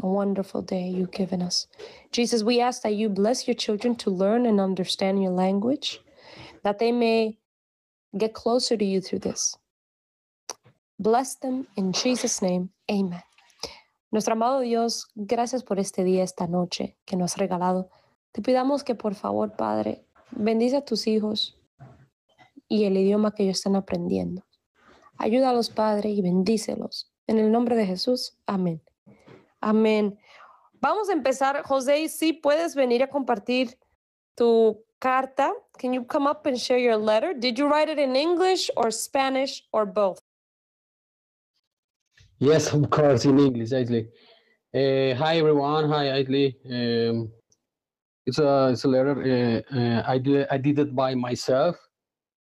a wonderful day you've given us. Jesus, we ask that you bless your children to learn and understand your language, that they may get closer to you through this. Bless them in Jesus' name. Amen. Nuestro amado Dios, gracias por este día, esta noche que nos has regalado. Te pidamos que por favor, Padre, bendice a tus hijos y el idioma que ellos están aprendiendo. Ayúdalos, Padre, y bendícelos. En el nombre de Jesús. Amén. Amén. Vamos a empezar. Jose, si puedes venir a compartir tu carta. Can you come up and share your letter? Did you write it in English or Spanish or both? Yes, of course, in English, Aisley. Uh, hi, everyone. Hi, Aisley. Um, it's, a, it's a letter. Uh, uh, I, did, I did it by myself.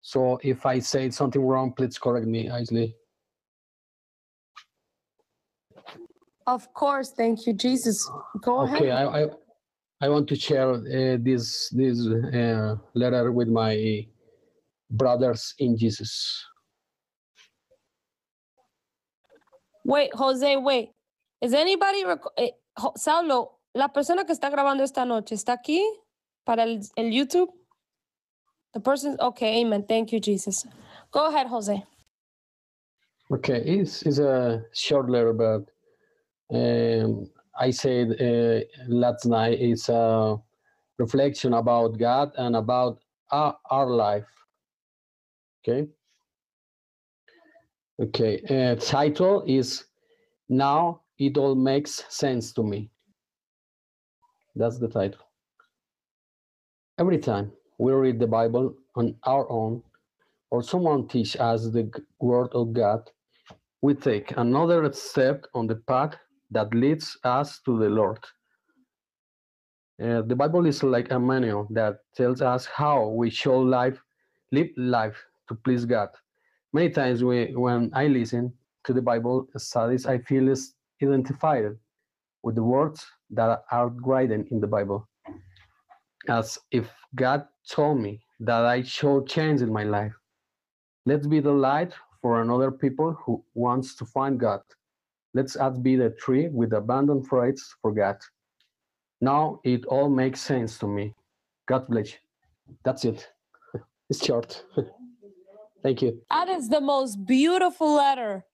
So if I say something wrong, please correct me, Aisley. Of course, thank you, Jesus. Go okay, ahead. Okay, I, I, I, want to share uh, this this uh, letter with my brothers in Jesus. Wait, Jose, wait. Is anybody eh, Saulo, la persona que está grabando esta noche está aquí para el, el YouTube? The person, okay, amen. Thank you, Jesus. Go ahead, Jose. Okay, it's, it's a short letter, but um, I said uh, last night is a reflection about God and about our, uh, our life. Okay. Okay. Uh, title is Now It All Makes Sense to Me. That's the title. Every time we read the Bible on our own, or someone teach us the word of God, we take another step on the path that leads us to the Lord. Uh, the Bible is like a manual that tells us how we should live, live life to please God. Many times we, when I listen to the Bible studies, I feel identified with the words that are written in the Bible, as if God told me that I should change in my life. Let's be the light for another people who wants to find God. Let's add B the tree with abandoned rights Forget. Now it all makes sense to me. God bless. That's it. It's short. Thank you. That is the most beautiful letter.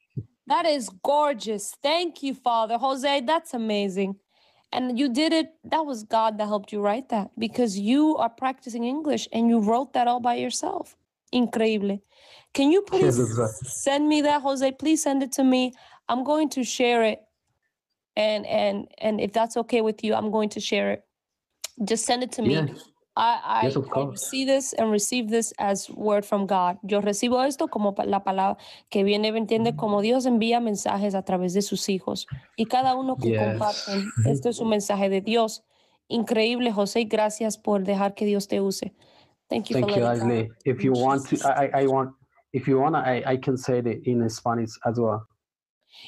That is gorgeous. Thank you, Father. Jose, that's amazing. And you did it. That was God that helped you write that because you are practicing English and you wrote that all by yourself. Incredibly. Can you please send me that, Jose? Please send it to me. I'm going to share it. And and and if that's okay with you, I'm going to share it. Just send it to me. Yes. I, I, yes, I see this and receive this as word from God. Yo recibo esto como la palabra que viene, entiende, como Dios envía mensajes a través de sus hijos y cada uno que yes. comparten. Esto es un mensaje de Dios. Increíble, José, y gracias por dejar que Dios te use. Thank you. Thank you, If you Jesus. want to, I, I want, if you want, I, I can say it in Spanish as well.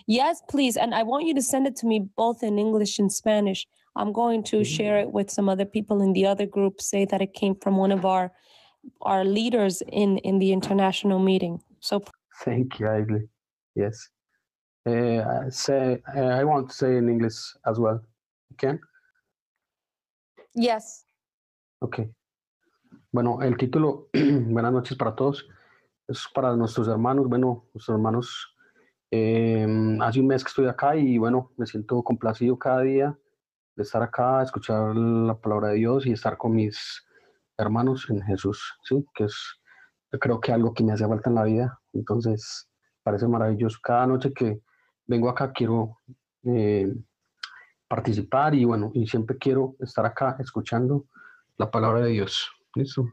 Yes, please. And I want you to send it to me both in English and Spanish. I'm going to mm-hmm. share it with some other people in the other group, say that it came from one of our our leaders in in the international meeting. So thank you, Ivy. Yes. Uh, say uh, I want to say in English as well. You can? Yes. Okay. Bueno, el título, buenas noches para todos, es para nuestros hermanos, bueno, nuestros hermanos Em, hace un mes que estoy acá y bueno, me siento complacido cada día de estar acá, escuchar la palabra de Dios y estar con mis hermanos en Jesús, ¿sí? que es yo creo que algo que me hace falta en la vida. Entonces, parece maravilloso. Cada noche que vengo acá quiero eh, participar y bueno, y siempre quiero estar acá escuchando la palabra de Dios. eso,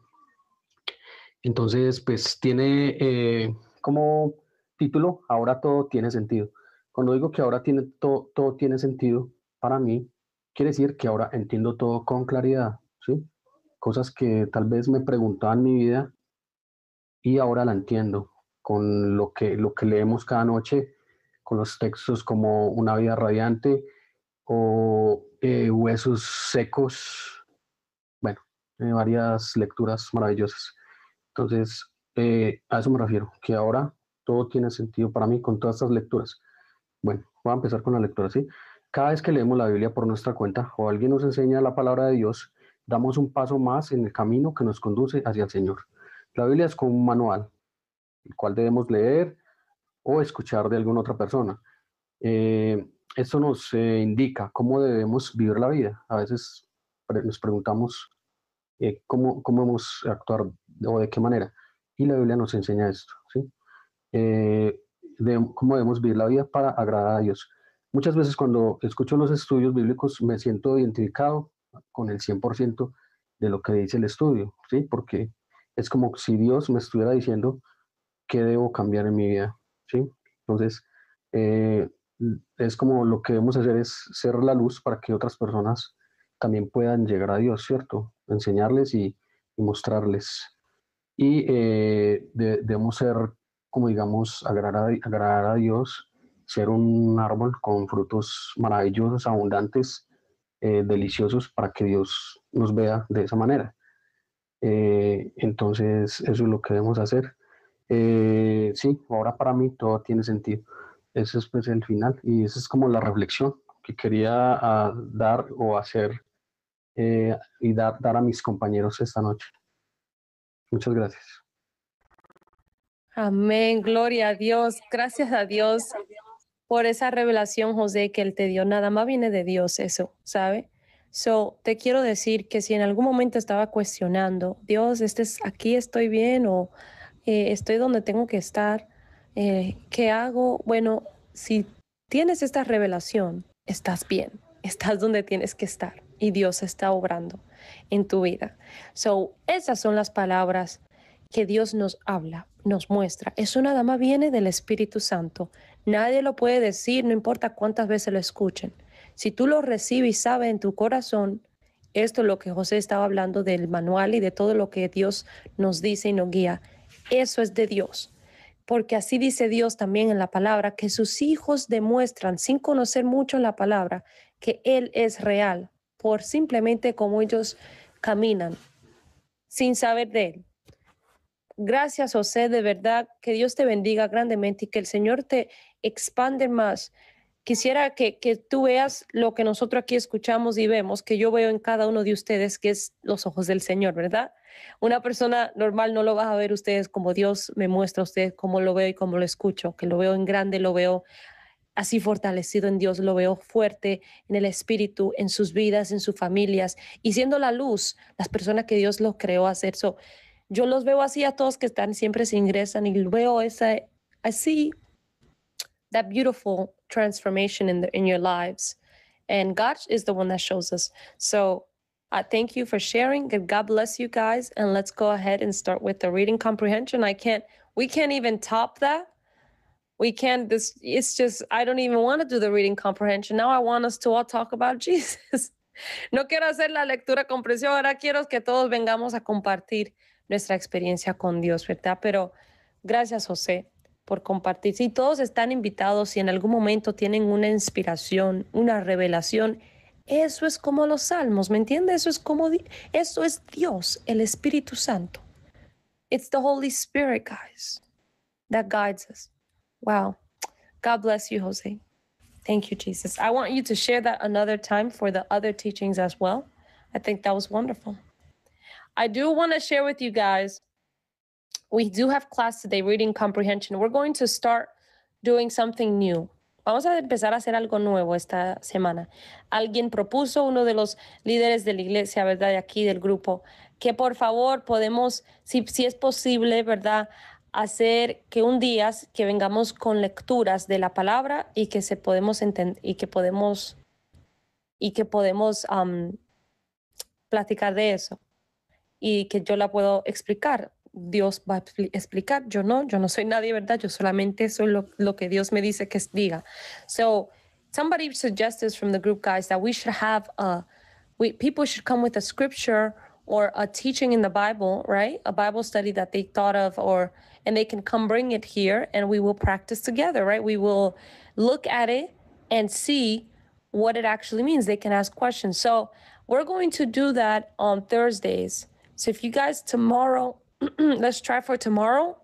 Entonces, pues tiene eh, como título, ahora todo tiene sentido. Cuando digo que ahora tiene todo, tiene sentido, para mí quiere decir que ahora entiendo todo con claridad, ¿sí? Cosas que tal vez me preguntaban en mi vida y ahora la entiendo con lo que, lo que leemos cada noche, con los textos como Una vida radiante o eh, Huesos secos, bueno, eh, varias lecturas maravillosas. Entonces, eh, a eso me refiero, que ahora todo tiene sentido para mí con todas estas lecturas. Bueno, voy a empezar con la lectura, ¿sí? Cada vez que leemos la Biblia por nuestra cuenta o alguien nos enseña la palabra de Dios, damos un paso más en el camino que nos conduce hacia el Señor. La Biblia es como un manual, el cual debemos leer o escuchar de alguna otra persona. Eh, esto nos eh, indica cómo debemos vivir la vida. A veces nos preguntamos eh, cómo, cómo hemos actuar o de qué manera. Y la Biblia nos enseña esto. ¿sí? Eh, de cómo debemos vivir la vida para agradar a Dios. Muchas veces cuando escucho los estudios bíblicos me siento identificado con el 100% de lo que dice el estudio, ¿sí? Porque es como si Dios me estuviera diciendo qué debo cambiar en mi vida, ¿sí? Entonces, eh, es como lo que debemos hacer es ser la luz para que otras personas también puedan llegar a Dios, ¿cierto? Enseñarles y, mostrarles. Y eh, debemos ser como digamos, agradar a, agradar a Dios, ser un árbol con frutos maravillosos, abundantes, eh, deliciosos, para que Dios nos vea de esa manera. Eh, entonces, eso es lo que debemos hacer. Eh, sí, ahora para mí todo tiene sentido. Ese es pues el final y esa es como la reflexión que quería ah, dar o hacer y dar a mis compañeros esta noche. Muchas gracias. Amén, gloria a Dios. Gracias a Dios por esa revelación, José, que Él te dio. Nada más viene de Dios eso, ¿sabe? So, te quiero decir que si en algún momento estaba cuestionando, Dios, este aquí estoy bien o eh, estoy donde tengo que estar, eh, ¿qué hago? Bueno, si tienes esta revelación, estás bien, estás donde tienes que estar y Dios está obrando en tu vida. So, esas son las palabras que Dios nos habla, nos muestra. Eso una dama, viene del Espíritu Santo. Nadie lo puede decir, no importa cuántas veces lo escuchen. Si tú lo recibes y sabes en tu corazón, esto es lo que José estaba hablando del manual y de todo lo que Dios nos dice y nos guía. Eso es de Dios. Porque así dice Dios también en la palabra, que sus hijos demuestran, sin conocer mucho la palabra, que Él es real, por simplemente como ellos caminan, sin saber de Él, Gracias, José, de verdad, que Dios te bendiga grandemente y que el Señor te expande más. Quisiera que, tú veas lo que nosotros aquí escuchamos y vemos, que yo veo en cada uno de ustedes, que es los ojos del Señor, ¿verdad? Una persona normal no lo vas a ver ustedes como Dios me muestra a ustedes, cómo lo veo y cómo lo escucho, que lo veo en grande, lo veo así fortalecido en Dios, lo veo fuerte en el Espíritu, en sus vidas, en sus familias, y siendo la luz, las personas que Dios los creó a hacer. So, yo los veo así a todos que están, siempre se ingresan y veo esa, I see that beautiful transformation in, the, in your lives. And God is the one that shows us. So I thank you for sharing. God bless you guys. And let's go ahead and start with the reading comprehension. I can't, we can't even top that. We can't, this, it's just, I don't even want to do the reading comprehension. Now I want us to all talk about Jesus. no quiero hacer la lectura comprensión. Ahora quiero que todos vengamos a compartir. nuestra experiencia con Dios, ¿verdad? Pero gracias, José, por compartir. Si todos están invitados, y en algún momento tienen una inspiración, una revelación, eso es como los salmos, ¿me entiendes? Eso es como, eso es Dios, el Espíritu Santo. It's the Holy Spirit, guys, that guides us. Wow. God bless you, José. Thank you, Jesus. I want you to share that another time for the other teachings as well. I think that was wonderful. I do want to share with you guys we do have class today, reading comprehension. We're going to start doing something new. Vamos a empezar a hacer algo nuevo esta semana. Alguien propuso, uno de los líderes de la iglesia, ¿verdad? De aquí, del grupo, que por favor podemos, si, es posible, ¿verdad? Hacer que un día que vengamos con lecturas de la palabra y que se podemos entender y que podemos y que podemos platicar de eso. y que yo la puedo explicar. Dios va a explicar, yo no, yo no soy nadie, ¿verdad? Yo solamente soy lo, lo que Dios me dice que diga. So, somebody suggested from the group guys that we should have a, we, people should come with a scripture or a teaching in the Bible, right? A Bible study that they thought of or and they can come bring it here and we will practice together, right? We will look at it and see what it actually means. They can ask questions. So, we're going to do that on Thursdays So if you guys tomorrow, let's try for tomorrow.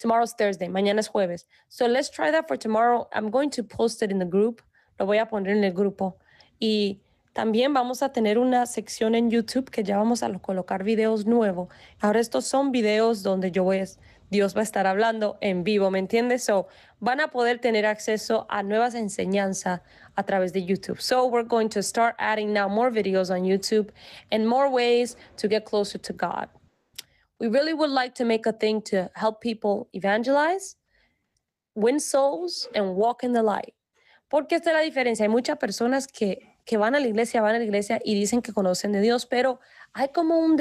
Tomorrow's Thursday, mañana es jueves. So let's try that for tomorrow. I'm going to post it in the group. Lo voy a poner en el grupo. Y también vamos a tener una sección en YouTube que ya vamos a colocar videos nuevos. Ahora estos son videos donde yo voy a Dios va a estar hablando en vivo, ¿me entiendes? So, van a poder tener acceso a nuevas enseñanzas a través de YouTube. So, we're going to start adding now more videos on YouTube and more ways to get closer to God. We really would like to make a thing to help people evangelize, win souls, and walk in the light. Porque esta es la diferencia. Hay muchas personas que, van a la iglesia, van a la iglesia y dicen que conocen de Dios, pero hay como un,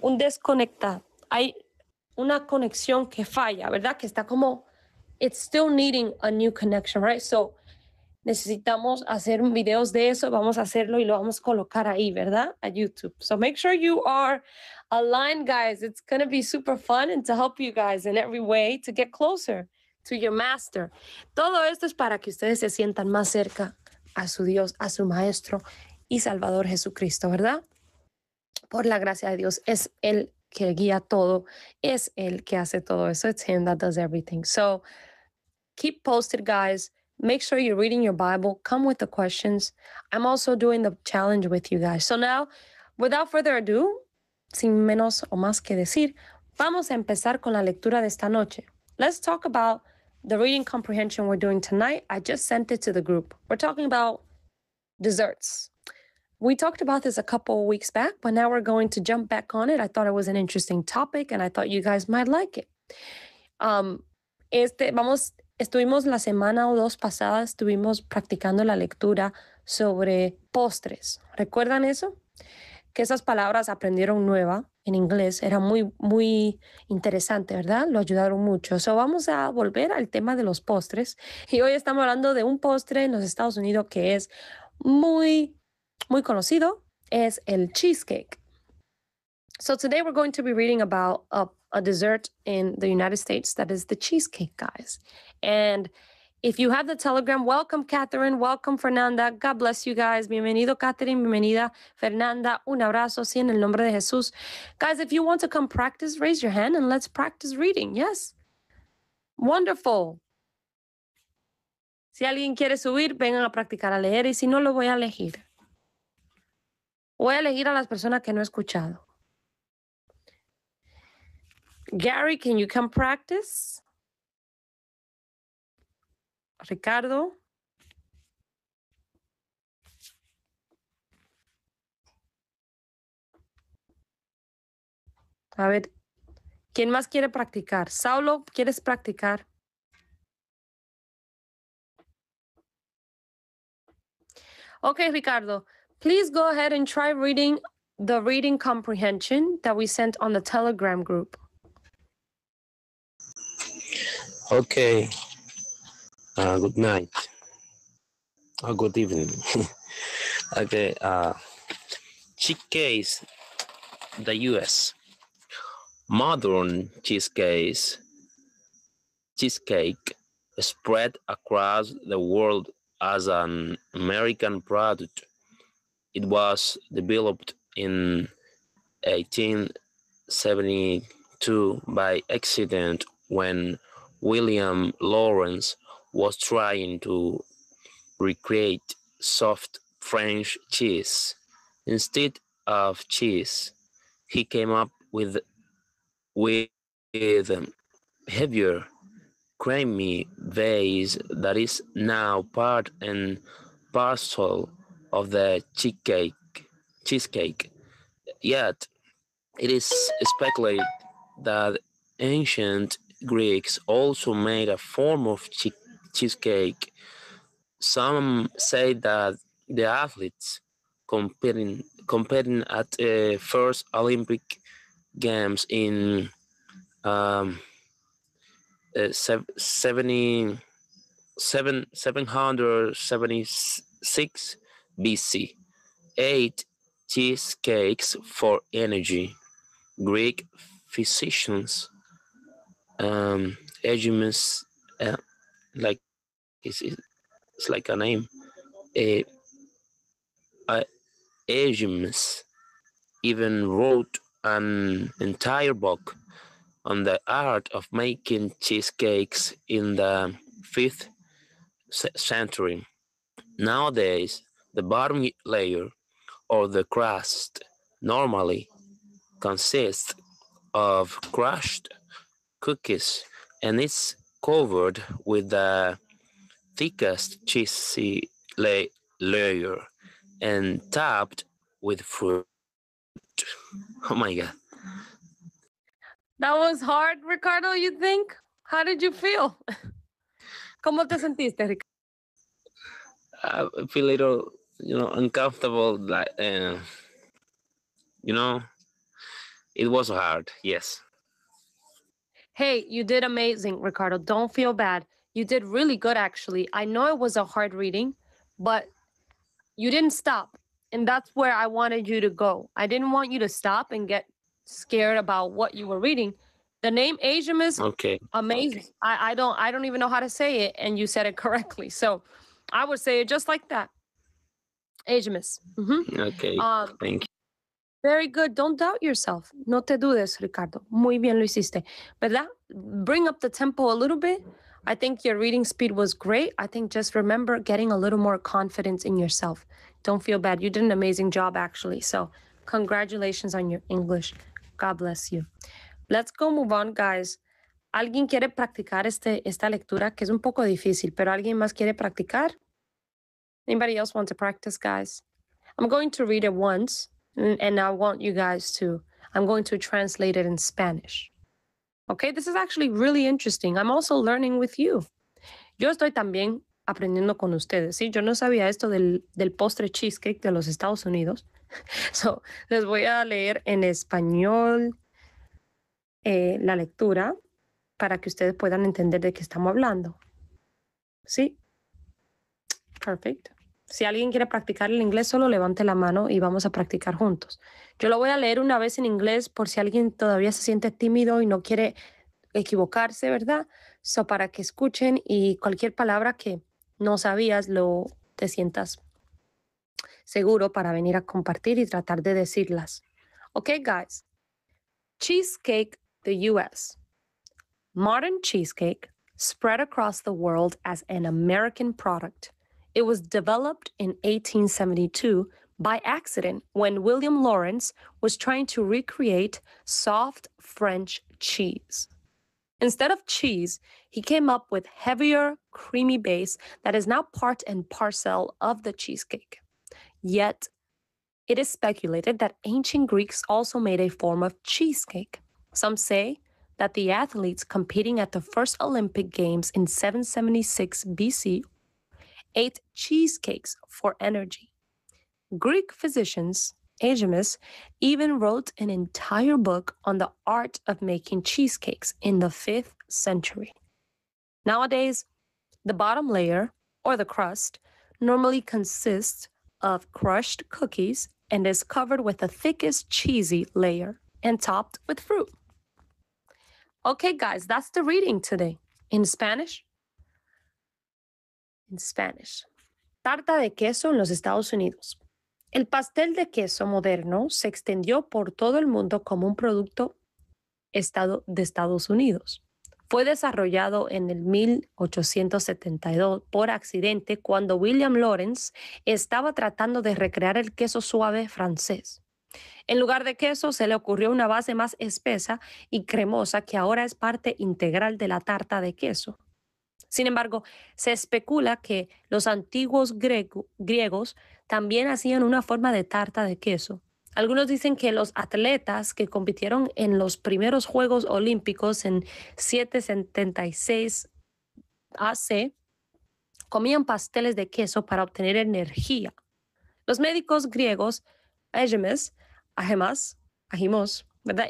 un desconectado. Hay una conexión que falla, ¿verdad? Que está como, it's still needing a new connection, right? So, necesitamos hacer videos de eso, vamos a hacerlo y lo vamos a colocar ahí, ¿verdad? A YouTube. So make sure you are aligned, guys. It's going to be super fun and to help you guys in every way to get closer to your master. Todo esto es para que ustedes se sientan más cerca a su Dios, a su Maestro y Salvador Jesucristo, ¿verdad? Por la gracia de Dios es el que guía todo, es el que hace todo eso. It's him that does everything. So keep posted, guys. Make sure you're reading your Bible. Come with the questions. I'm also doing the challenge with you guys. So now, without further ado, sin menos o más que decir, vamos a empezar con la lectura de esta noche. Let's talk about the reading comprehension we're doing tonight. I just sent it to the group. We're talking about desserts. We talked about this a couple of weeks back, but now we're going to jump back on it. I thought it was an interesting topic and I thought you guys might like it. Um, este, vamos, estuvimos la semana o dos pasadas, estuvimos practicando la lectura sobre postres. ¿Recuerdan eso? Que esas palabras aprendieron nueva en inglés. Era muy, muy interesante, ¿verdad? Lo ayudaron mucho. So, vamos a volver al tema de los postres. Y hoy estamos hablando de un postre en los Estados Unidos que es muy muy conocido es el cheesecake. So today we're going to be reading about a, a dessert in the United States that is the cheesecake, guys. And if you have the telegram, welcome, Catherine. Welcome, Fernanda. God bless you guys. Bienvenido, Catherine. Bienvenida, Fernanda. Un abrazo, sí, en el nombre de Jesús. Guys, if you want to come practice, raise your hand and let's practice reading. Yes. Wonderful. Si alguien quiere subir, vengan a practicar a leer y si no, lo voy a elegir. Voy a elegir a las personas que no he escuchado. Gary, can you come practice? Ricardo. A ver, ¿quién más quiere practicar? Saulo, ¿quieres practicar? Ok, Ricardo. Please go ahead and try reading the reading comprehension that we sent on the Telegram group. Okay. Uh, good night. oh, good evening. okay. Uh, cheesecake. the U.S. Modern cheesecake cheesecake spread across the world as an American product it was developed in 1872 by accident when William Lawrence was trying to recreate soft French cheese. Instead of cheese, he came up with with, heavier, creamy base that is now part and parcel of the cheesecake cheesecake. Yet it is speculated that ancient Greeks also made a form of che cheesecake. Some say that the athletes competing competing at the uh, first Olympic Games in um, uh, 70, 7, 776 BC. 8. Cheesecakes for energy. Greek physicians. Um, uh, like it's, it's like a name. A, a even wrote an entire book on the art of making cheesecakes in the 5th century. Nowadays, the bottom layer or the crust normally consists of crushed cookies and it's covered with the thickest cheesy layer and topped with fruit. Oh my God. That was hard, Ricardo, you think? How did you feel? ¿Cómo te sentiste, Ricardo? I feel a little you know uncomfortable like uh, you know it was hard yes hey you did amazing ricardo don't feel bad you did really good actually i know it was a hard reading but you didn't stop and that's where i wanted you to go i didn't want you to stop and get scared about what you were reading the name Asian is okay. amazing. Okay. I, I don't I don't even know how to say it, and you said it correctly. So I would say it just like that. Agemis. Mm-hmm. Okay. Um, Thank you. Very good. Don't doubt yourself. No te dudes, Ricardo. Muy bien lo hiciste. ¿Verdad? Bring up the tempo a little bit. I think your reading speed was great. I think just remember getting a little more confidence in yourself. Don't feel bad. You did an amazing job, actually. So, congratulations on your English. God bless you. Let's go move on, guys. ¿Alguien quiere practicar este, esta lectura que es un poco difícil, pero alguien más quiere practicar? Anybody else want to practice, guys? I'm going to read it once, and, I want you guys to. I'm going to translate it in Spanish. Okay, this is actually really interesting. I'm also learning with you. Yo estoy también aprendiendo con ustedes. Sí, yo no sabía esto del, del postre cheesecake de los Estados Unidos. So, les voy a leer en español eh, la lectura para que ustedes puedan entender de qué estamos hablando. ¿Sí? Perfect. Si alguien quiere practicar el inglés, solo levante la mano y vamos a practicar juntos. Yo lo voy a leer una vez en inglés por si alguien todavía se siente tímido y no quiere equivocarse, ¿verdad? So, para que escuchen y cualquier palabra que no sabías, lo te sientas seguro para venir a compartir y tratar de decirlas. Ok, guys. Cheesecake, the US. Modern cheesecake spread across the world as an American product. It was developed in 1872 by accident when William Lawrence was trying to recreate soft French cheese. Instead of cheese, he came up with heavier, creamy base that is now part and parcel of the cheesecake. Yet, it is speculated that ancient Greeks also made a form of cheesecake. Some say that the athletes competing at the first Olympic Games in 776 BC ate cheesecakes for energy. Greek physicians, Aegemus, even wrote an entire book on the art of making cheesecakes in the 5th century. Nowadays, the bottom layer, or the crust, normally consists of crushed cookies and is covered with the thickest cheesy layer and topped with fruit. Okay, guys, that's the reading today. In Spanish, En Spanish. Tarta de queso en los Estados Unidos. El pastel de queso moderno se extendió por todo el mundo como un producto estado de Estados Unidos. Fue desarrollado en el 1872 por accidente cuando William Lawrence estaba tratando de recrear el queso suave francés. En lugar de queso se le ocurrió una base más espesa y cremosa que ahora es parte integral de la tarta de queso. Sin embargo, se especula que los antiguos griegos también hacían una forma de tarta de queso. Algunos dicen que los atletas que compitieron en los primeros Juegos Olímpicos en 776 AC comían pasteles de queso para obtener energía. Los médicos griegos, además,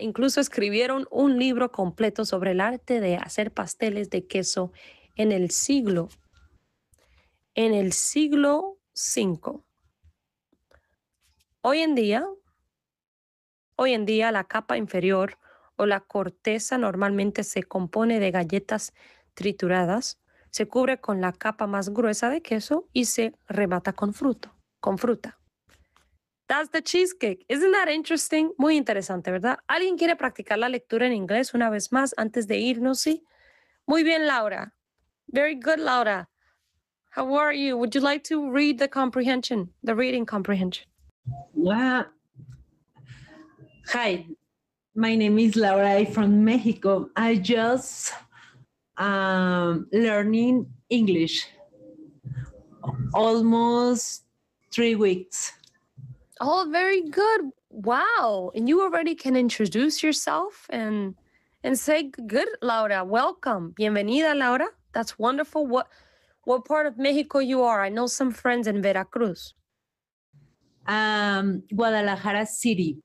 Incluso escribieron un libro completo sobre el arte de hacer pasteles de queso en el siglo, en el siglo V. Hoy en día, hoy en día la capa inferior o la corteza normalmente se compone de galletas trituradas, se cubre con la capa más gruesa de queso y se remata con fruto, con fruta. That's the cheesecake. Isn't that interesting? Muy interesante, ¿verdad? ¿Alguien quiere practicar la lectura en inglés una vez más antes de irnos? Sí. Muy bien, Laura. Very good, Laura. How are you? Would you like to read the comprehension, the reading comprehension? Well, hi, my name is Laura I'm from Mexico. I just um, learning English almost three weeks. Oh, very good. Wow. And you already can introduce yourself and and say good Laura. Welcome. Bienvenida Laura. That's wonderful. What what part of Mexico you are? I know some friends in Veracruz. Um, Guadalajara City.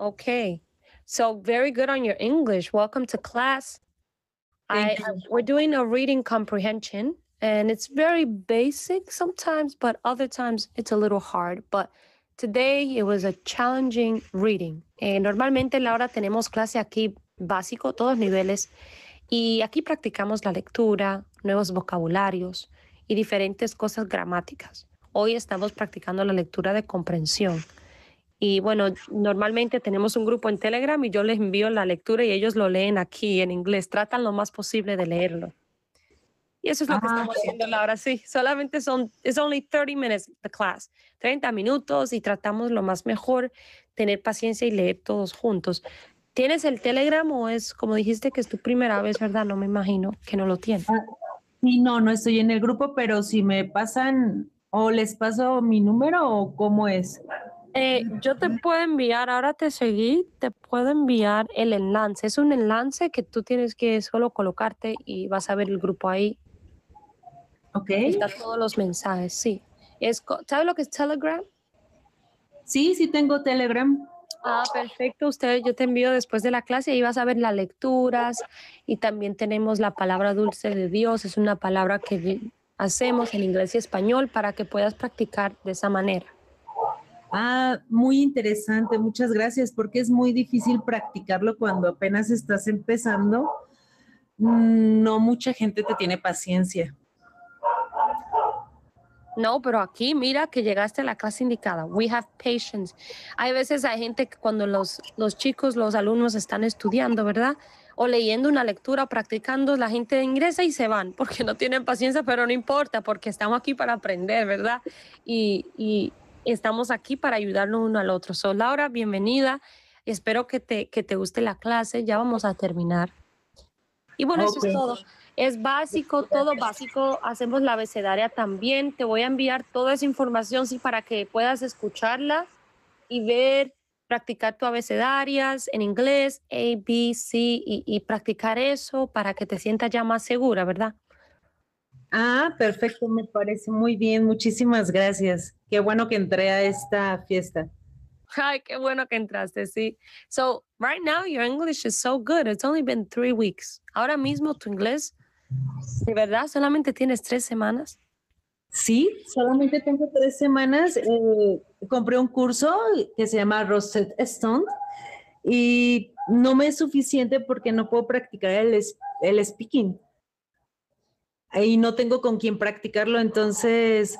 Okay. So very good on your English. Welcome to class. I, I, we're doing a reading comprehension and it's very basic sometimes, but other times it's a little hard. But today it was a challenging reading. Eh, normalmente, Laura, tenemos clase aquí básico, todos niveles. Y aquí practicamos la lectura, nuevos vocabularios y diferentes cosas gramáticas. Hoy estamos practicando la lectura de comprensión. Y bueno, normalmente tenemos un grupo en Telegram y yo les envío la lectura y ellos lo leen aquí en inglés. Tratan lo más posible de leerlo. Y eso es lo que ah, estamos haciendo ahora, sí. Solamente son, es only 30 minutes the class. 30 minutos y tratamos lo más mejor, tener paciencia y leer todos juntos. ¿Tienes el Telegram o es, como dijiste, que es tu primera vez, verdad? No me imagino que no lo tienes. Ah, sí, no, no estoy en el grupo, pero si me pasan o les paso mi número o cómo es. Eh, yo te puedo enviar, ahora te seguí, te puedo enviar el enlace. Es un enlace que tú tienes que solo colocarte y vas a ver el grupo ahí. Ok. Está todos los mensajes, sí. ¿Sabes lo que es Telegram? Sí, sí tengo Telegram. Ah, perfecto. Usted, yo te envío después de la clase y vas a ver las lecturas y también tenemos la palabra dulce de Dios. Es una palabra que hacemos en inglés y español para que puedas practicar de esa manera. Ah, muy interesante. Muchas gracias porque es muy difícil practicarlo cuando apenas estás empezando. Mm, no mucha gente te tiene paciencia. No, pero aquí mira que llegaste a la clase indicada. We have patience. Hay veces hay gente que cuando los, los chicos, los alumnos están estudiando, ¿verdad? O leyendo una lectura practicando, la gente ingresa y se van porque no tienen paciencia, pero no importa porque estamos aquí para aprender, ¿verdad? Y, y estamos aquí para ayudarnos uno al otro. So, Laura, bienvenida. Espero que te, que te guste la clase. Ya vamos a terminar. Y bueno, eso es todo es básico, todo básico. Hacemos la abecedaria también. Te voy a enviar toda esa información sí, para que puedas escucharla y ver, practicar tu abecedarias en inglés, A, B, C, y, y practicar eso para que te sientas ya más segura, ¿verdad? Ah, perfecto, me parece muy bien. Muchísimas gracias. Qué bueno que entré a esta fiesta. Ay, qué bueno que entraste, sí. So, right now your English is so good. It's only been three weeks. Ahora mismo tu inglés ¿De verdad solamente tienes tres semanas? Sí, solamente tengo tres semanas. Eh, compré un curso que se llama Rosette Stone y no me es suficiente porque no puedo practicar el, el speaking. Y no tengo con quién practicarlo, entonces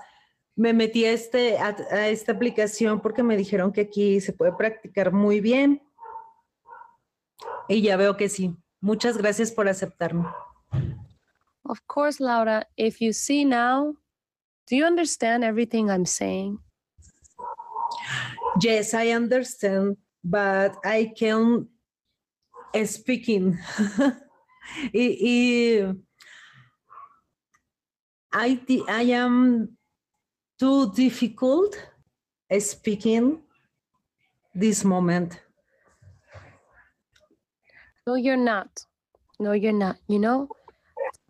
me metí este, a esta aplicación porque me dijeron que aquí se puede practicar muy bien. Y ya veo que sí. Muchas gracias por aceptarme. Of course, Laura, if you see now, do you understand everything I'm saying? Yes, I understand, but I can speaking. I, I am too difficult speaking this moment. No, you're not. No, you're not. You know,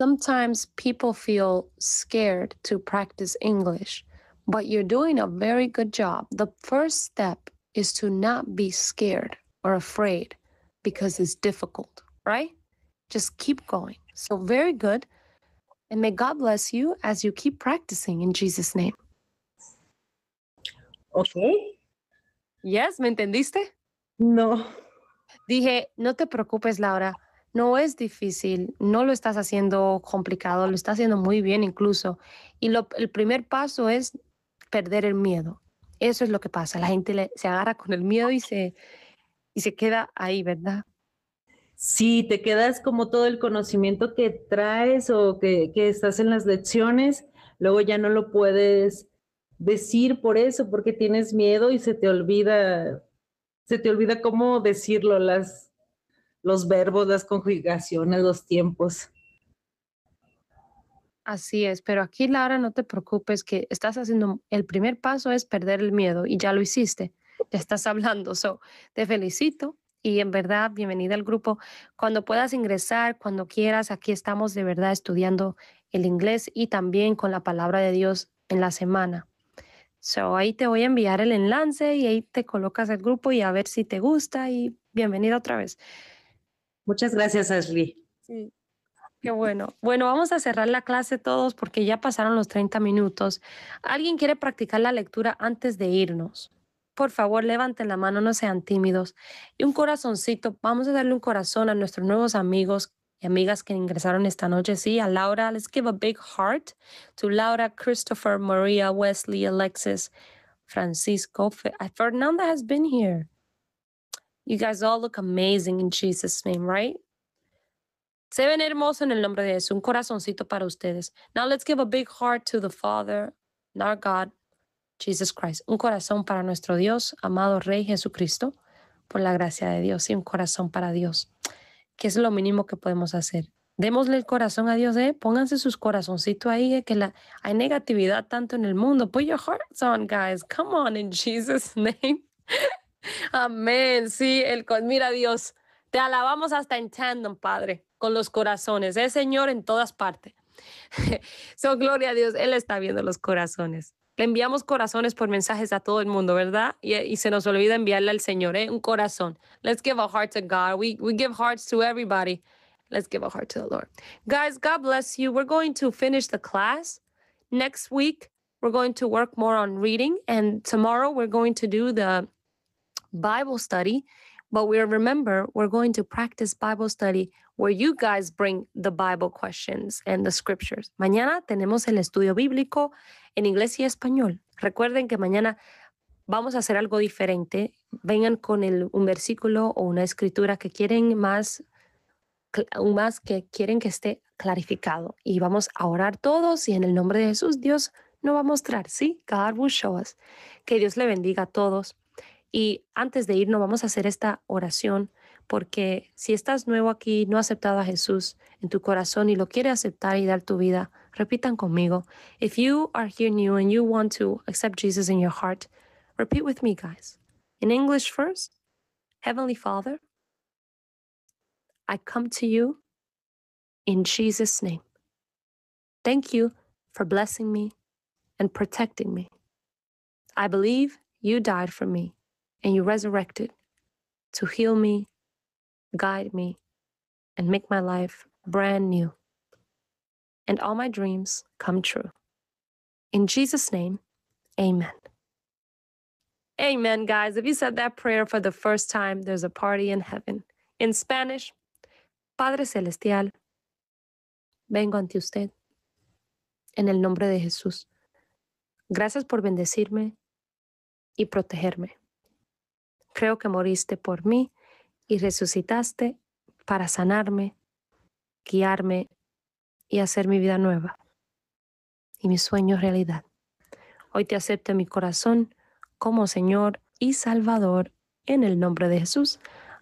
sometimes people feel scared to practice English, but you're doing a very good job. The first step is to not be scared or afraid because it's difficult, right? Just keep going. So, very good. And may God bless you as you keep practicing in Jesus' name. Okay. Yes, ¿me entendiste? No. Dije, no te preocupes, Laura. No es difícil, no lo estás haciendo complicado, lo estás haciendo muy bien incluso. Y el primer paso es perder el miedo. Eso es lo que pasa. La gente se agarra con el miedo y se, y se queda ahí, ¿verdad? Sí, te quedas como todo el conocimiento que traes o que, que estás en las lecciones, luego ya no lo puedes decir por eso, porque tienes miedo y se te olvida, se te olvida cómo decirlo, las, los verbos, las conjugaciones, los tiempos. Así es, pero aquí Laura, no te preocupes que estás haciendo, el primer paso es perder el miedo y ya lo hiciste, ya estás hablando, so, te felicito y en verdad, bienvenida al grupo. Cuando puedas ingresar, cuando quieras, aquí estamos de verdad estudiando el inglés y también con la palabra de Dios en la semana. So, ahí te voy a enviar el enlace y ahí te colocas el grupo y a ver si te gusta y bienvenida otra vez. Muchas gracias, Ashley. Sí. Qué bueno. Bueno, vamos a cerrar la clase todos porque ya pasaron los 30 minutos. ¿Alguien quiere practicar la lectura antes de irnos? Por favor, levanten la mano, no sean tímidos. Y un corazoncito, vamos a darle un corazón a nuestros nuevos amigos y amigas que ingresaron esta noche. Sí, a Laura, let's give a big heart to Laura, Christopher, Maria, Wesley, Alexis, Francisco. Fernanda has been here. You guys all look amazing in Jesus' name, right? Se ven hermosos en el nombre de Jesús. Un corazoncito para ustedes. Now let's give a big heart to the Father, our God, Jesus Christ. Un corazón para nuestro Dios, amado Rey Jesucristo, por la gracia de Dios. Y un corazón para Dios, que es lo mínimo que podemos hacer. Démosle el corazón a Dios, eh? pónganse sus corazoncitos ahí, ¿eh? que la, hay negatividad tanto en el mundo. Put your hearts on, guys. Come on, in Jesus' name. Amén. Sí, el mira Dios. Te alabamos hasta en tandem, Padre, con los corazones. Es Señor en todas partes. so, gloria a Dios. Él está viendo los corazones. Le enviamos corazones por mensajes a todo el mundo, ¿verdad? Y, se nos olvida enviarle al Señor, ¿eh? Un corazón. Let's give a heart to God. we give hearts to everybody. Let's give a heart to the Lord. Guys, God bless you. We're going to finish the class. Next week, we're going to work more on reading. And tomorrow, we're going to do the Bible study. But we remember we're going to practice Bible study where you guys bring the Bible questions and the scriptures. Mañana tenemos el estudio bíblico en inglés y español. Recuerden que mañana vamos a hacer algo diferente. Vengan con el, un versículo o una escritura que quieren más, más que quieren que esté clarificado. Y vamos a orar todos y en el nombre de Jesús Dios no va a mostrar, ¿sí? God will show us. Que Dios le bendiga a todos. Y antes de irnos, vamos a hacer esta oración, porque si estás nuevo aquí, no has aceptado a Jesús en tu corazón y lo quieres aceptar y dar tu vida, repitan conmigo. If you are here new and you want to accept Jesus in your heart, repeat with me, guys. In English first, Heavenly Father, I come to you in Jesus' name. Thank you for blessing me and protecting me. I believe you died for me and you resurrected to heal me, guide me, and make my life brand new. And all my dreams come true. In Jesus' name, amen. Amen, guys. If you said that prayer for the first time, there's a party in heaven. In Spanish, Padre Celestial, vengo ante usted en el nombre de Jesús. Gracias por bendecirme y protegerme. creo que moriste por mí y resucitaste para sanarme, guiarme y hacer mi vida nueva y mi sueño realidad. Hoy te acepto en mi corazón como Señor y Salvador en el nombre de Jesús.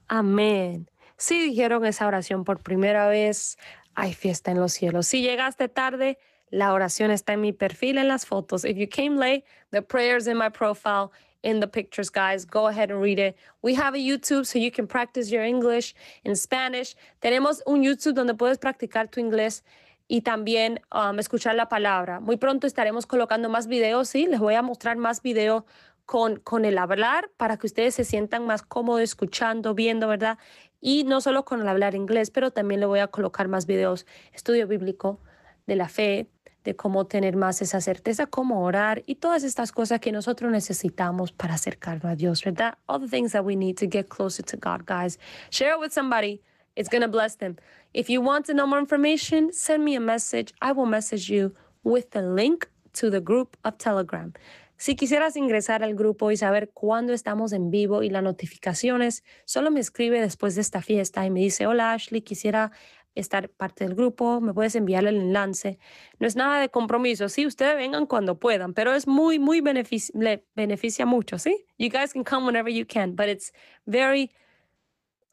Amén. Si dijeron esa oración por primera vez, hay fiesta en los cielos. Si llegaste tarde, la oración está en mi perfil en las fotos. If you came late, the prayers in my profile in the pictures, guys. Go ahead and read it. We have a YouTube so you can practice your English in Spanish. Tenemos un YouTube donde puedes practicar tu inglés y también um, escuchar la palabra. Muy pronto estaremos colocando más videos, sí. Les voy a mostrar más videos con, con el hablar para que ustedes se sientan más cómodos escuchando, viendo, ¿verdad? Y no solo con el hablar inglés, pero también le voy a colocar más videos, estudio bíblico de la fe, de cómo tener más esa certeza, cómo orar y todas estas cosas que nosotros necesitamos para acercarnos a Dios, ¿verdad? All the things that we need to get closer to God, guys. Share it with somebody. It's going to bless them. If you want to know more information, send me a message. I will message you with the link to the group of Telegram. Si quisieras ingresar al grupo y saber cuándo estamos en vivo y las notificaciones, solo me escribe después de esta fiesta y me dice, hola Ashley, quisiera estar parte del grupo, me puedes enviar el enlace. No es nada de compromiso, sí, ustedes vengan cuando puedan, pero es muy, muy beneficio. le beneficia mucho, ¿sí? You guys can come whenever you can, but it's very,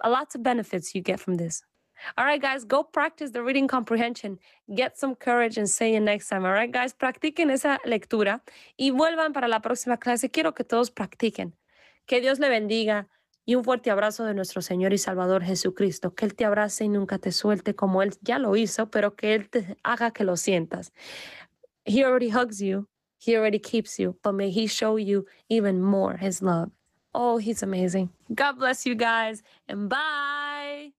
a lot of benefits you get from this. All right, guys, go practice the reading comprehension. Get some courage and say it next time. All right, guys, practiquen esa lectura y vuelvan para la próxima clase. Quiero que todos practiquen. Que Dios le bendiga y un fuerte abrazo de nuestro Señor y Salvador Jesucristo. Que Él te abrace y nunca te suelte como Él ya lo hizo, pero que Él te haga que lo sientas. He already hugs you. He already keeps you, but may He show you even more His love. Oh, He's amazing. God bless you guys and bye.